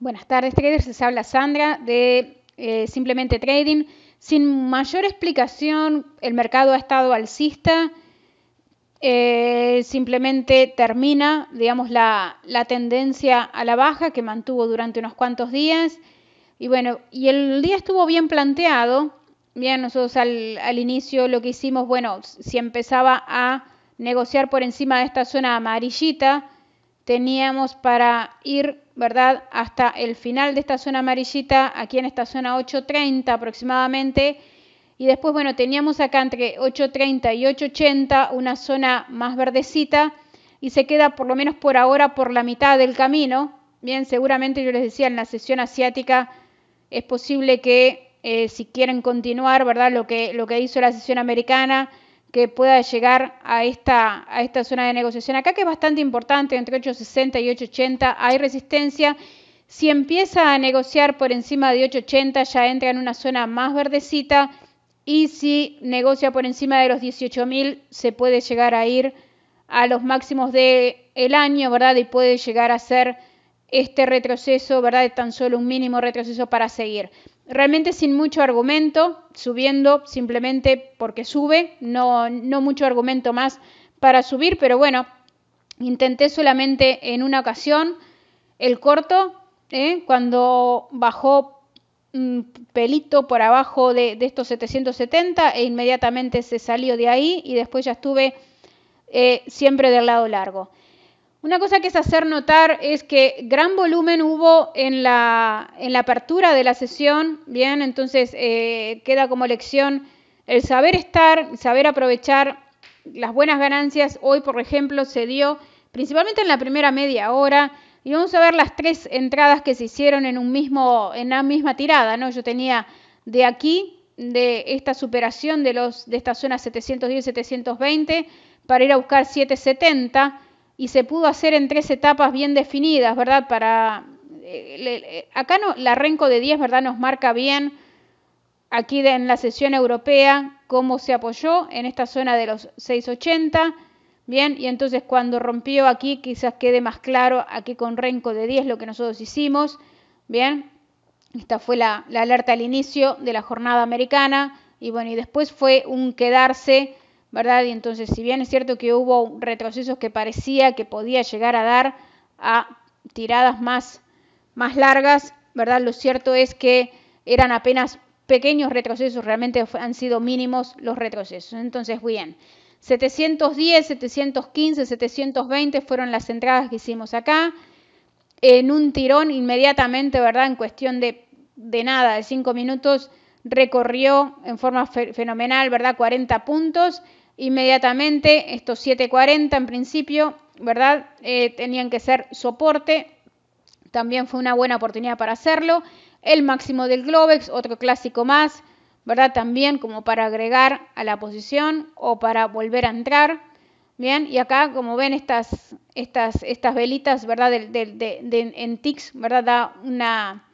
Buenas tardes, traders. se habla Sandra de eh, Simplemente Trading. Sin mayor explicación, el mercado ha estado alcista. Eh, simplemente termina, digamos, la, tendencia a la baja que mantuvo durante unos cuantos días. Y bueno, y el día estuvo bien planteado. Bien, nosotros al, al inicio lo que hicimos, bueno, si empezaba a negociar por encima de esta zona amarillita, teníamos para ir ¿verdad? Hasta el final de esta zona amarillita, aquí en esta zona 8.30 aproximadamente. Y después, bueno, teníamos acá entre 8.30 y 8.80 una zona más verdecita y se queda por lo menos por ahora por la mitad del camino. Bien, seguramente yo les decía en la sesión asiática es posible que eh, si quieren continuar, ¿verdad? Lo que, lo que hizo la sesión americana, que pueda llegar a esta, a esta zona de negociación. Acá que es bastante importante, entre 8.60 y 8.80 hay resistencia. Si empieza a negociar por encima de 8.80 ya entra en una zona más verdecita y si negocia por encima de los 18.000 se puede llegar a ir a los máximos de el año, ¿verdad? Y puede llegar a ser este retroceso, ¿verdad? Tan solo un mínimo retroceso para seguir realmente sin mucho argumento, subiendo simplemente porque sube, no, no mucho argumento más para subir, pero bueno, intenté solamente en una ocasión el corto, ¿eh? cuando bajó un pelito por abajo de, de, estos 770 e inmediatamente se salió de ahí y después ya estuve eh, siempre del lado largo. Una cosa que es hacer notar es que gran volumen hubo en la, apertura de la sesión, bien, entonces eh, queda como lección el saber estar, saber aprovechar las buenas ganancias. Hoy, por ejemplo, se dio principalmente en la primera media hora. Y vamos a ver las tres entradas que se hicieron en un mismo, en la misma tirada, ¿no? Yo tenía de aquí, de esta superación de los, de esta zona 710-720, para ir a buscar 770 y se pudo hacer en tres etapas bien definidas, ¿verdad? Para eh, acá no, la renco de 10, ¿verdad? Nos marca bien aquí en la sesión europea cómo se apoyó en esta zona de los 680. Bien, y entonces cuando rompió aquí, quizás quede más claro aquí con renco de 10 lo que nosotros hicimos. Bien, esta fue la, la alerta al inicio de la jornada americana. Y bueno, y después fue un quedarse ¿verdad? Y entonces, si bien es cierto que hubo retrocesos que parecía que podía llegar a dar a tiradas más, más largas, ¿verdad? Lo cierto es que eran apenas pequeños retrocesos, realmente han sido mínimos los retrocesos. Entonces, bien, 710, 715, 720 fueron las entradas que hicimos acá. En un tirón, inmediatamente, ¿verdad? En cuestión de, nada, de cinco minutos, recorrió en forma fenomenal, ¿verdad? 40 puntos Inmediatamente, estos 740 en principio, ¿verdad? Eh, tenían que ser soporte. También fue una buena oportunidad para hacerlo. El máximo del Globex, otro clásico más, ¿verdad? También como para agregar a la posición o para volver a entrar. Bien, y acá como ven estas, estas, estas velitas, ¿verdad? de, en tics, ¿verdad? Da una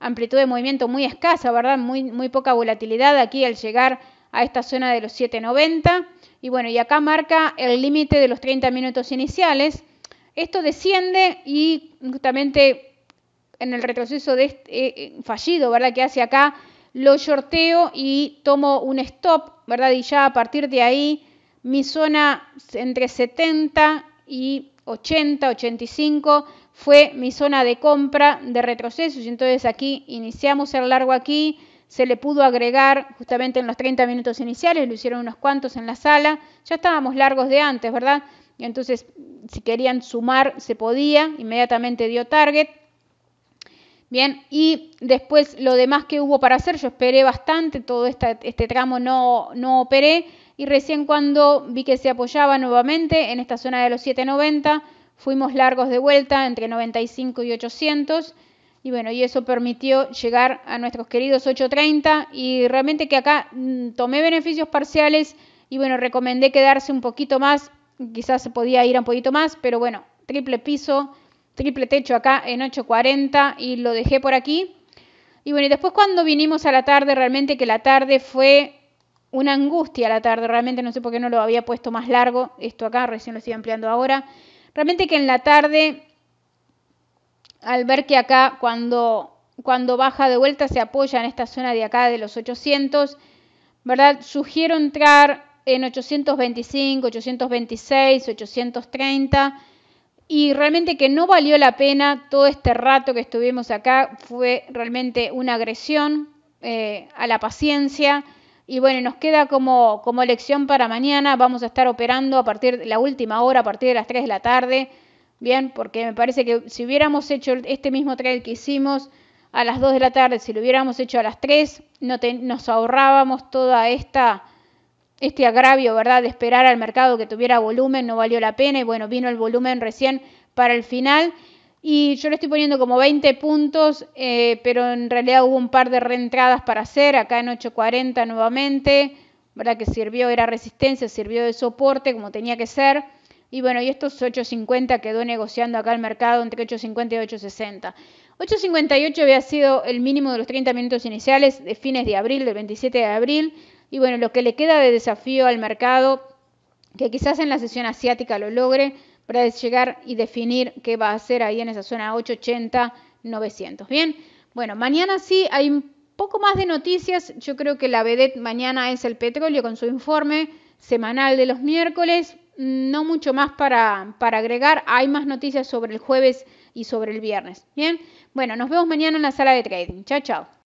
amplitud de movimiento muy escasa, ¿verdad? Muy, muy poca volatilidad. Aquí al llegar a esta zona de los 7.90 y bueno, y acá marca el límite de los 30 minutos iniciales. Esto desciende y justamente en el retroceso de este, eh, eh, fallido, ¿verdad? Que hace acá, lo sorteo y tomo un stop, ¿verdad? Y ya a partir de ahí mi zona entre 70 y 80, 85 fue mi zona de compra de retrocesos. y Entonces aquí iniciamos el largo aquí, se le pudo agregar justamente en los 30 minutos iniciales, lo hicieron unos cuantos en la sala, ya estábamos largos de antes, ¿verdad? Y entonces, si querían sumar, se podía, inmediatamente dio target. Bien, y después lo demás que hubo para hacer, yo esperé bastante, todo este tramo no, no operé, y recién cuando vi que se apoyaba nuevamente en esta zona de los 790, fuimos largos de vuelta entre 95 y 800, y bueno, y eso permitió llegar a nuestros queridos 8.30 y realmente que acá mm, tomé beneficios parciales y bueno, recomendé quedarse un poquito más, quizás se podía ir un poquito más, pero bueno, triple piso, triple techo acá en 8.40 y lo dejé por aquí. Y bueno, y después cuando vinimos a la tarde, realmente que la tarde fue una angustia la tarde, realmente no sé por qué no lo había puesto más largo, esto acá recién lo estoy ampliando ahora. Realmente que en la tarde al ver que acá cuando, cuando baja de vuelta se apoya en esta zona de acá de los 800, ¿verdad? Sugiero entrar en 825, 826, 830 y realmente que no valió la pena todo este rato que estuvimos acá, fue realmente una agresión eh, a la paciencia. Y bueno, nos queda como, como lección para mañana, vamos a estar operando a partir de la última hora, a partir de las 3 de la tarde. Bien, porque me parece que si hubiéramos hecho este mismo trade que hicimos a las 2 de la tarde, si lo hubiéramos hecho a las 3, no nos ahorrábamos toda esta este agravio, ¿verdad? De esperar al mercado que tuviera volumen, no valió la pena y bueno, vino el volumen recién para el final y yo le estoy poniendo como 20 puntos, eh, pero en realidad hubo un par de reentradas para hacer, acá en 8.40 nuevamente, ¿verdad? Que sirvió, era resistencia, sirvió de soporte como tenía que ser. Y bueno, y estos 8.50 quedó negociando acá el mercado entre 8.50 y 8.60. 8.58 había sido el mínimo de los 30 minutos iniciales de fines de abril, del 27 de abril. Y bueno, lo que le queda de desafío al mercado, que quizás en la sesión asiática lo logre, para llegar y definir qué va a hacer ahí en esa zona 880-900. Bien, bueno, mañana sí hay un poco más de noticias. Yo creo que la vedette mañana es el petróleo con su informe semanal de los miércoles no mucho más para, para agregar. Hay más noticias sobre el jueves y sobre el viernes. Bien, bueno, nos vemos mañana en la sala de trading. Chao, chao.